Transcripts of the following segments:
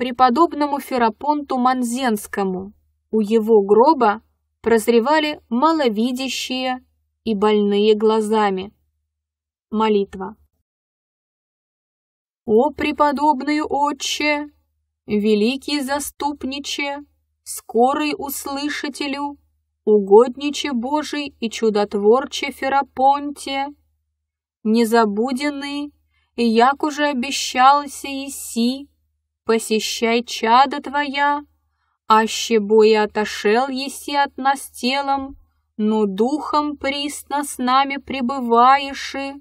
преподобному Ферапонту Манзенскому. У его гроба прозревали маловидящие и больные глазами. Молитва. «О, преподобный отче, великий заступниче, скорый услышателю, угодниче Божий и чудотворче Ферапонте, незабуденный, як уже обещался и си посещай чада твоя, аще боя отошел еси от нас телом, но духом присно с нами пребываеши.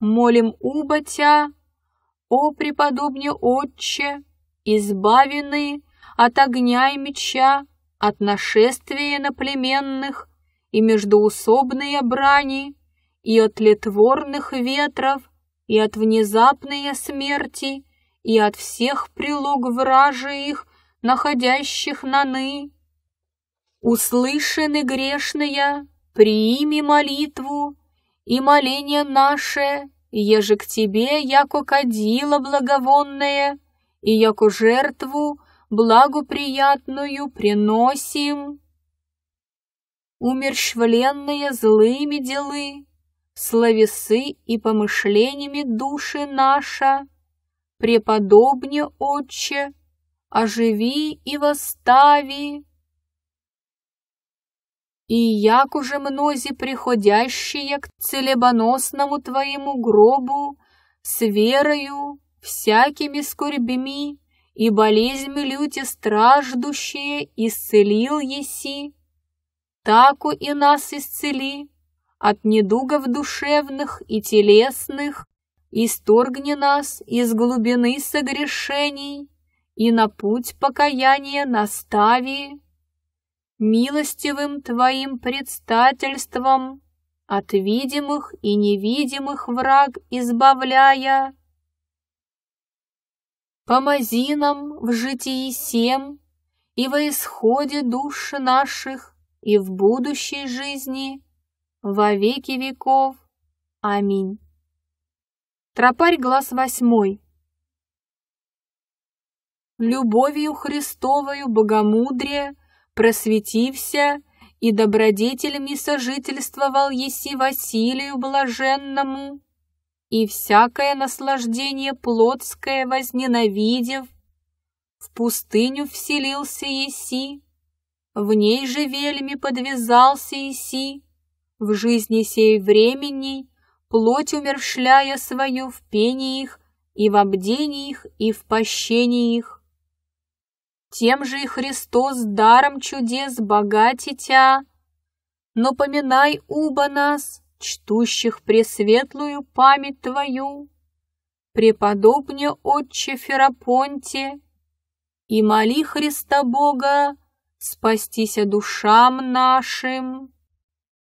Молим убатя, о преподобне Отче, избавины от огня и меча, от нашествия наплеменных и междуусобные брани, и от летворных ветров, и от внезапной смерти, и от всех прилог вражиих, находящих наны. Услышаны грешная приими молитву, и моление наше, еже к тебе, яко кадило благовонное, и яко жертву, благоприятную приносим. Умерщвленные злыми делы, словесы и помышлениями души наша, преподобне, отче, оживи и восстави. И як уже мнози приходящие к целебоносному твоему гробу с верою, всякими скорбями и болезнями люте страждущие исцелил еси, таку и нас исцели от недугов душевных и телесных, исторгни нас из глубины согрешений и на путь покаяния настави. Милостивым Твоим предстательством от видимых и невидимых враг избавляя. Помози нам в житии сем и во исходе душ наших и в будущей жизни во веки веков. Аминь. Тропарь глаз восьмой. Любовью Христовою богомудрие просветився, и добродетелями сожительствовал еси Василию блаженному, и всякое наслаждение плотское возненавидев, в пустыню вселился еси, в ней же вельми подвязался еси, в жизни сей времени плоть умершляя свою в пении их, и в обдении их, и в пощении их. Тем же и Христос даром чудес богатитя. Но поминай, уба нас, чтущих пресветлую память Твою, преподобне Отче Ферапонте, и моли Христа Бога, спастися душам нашим.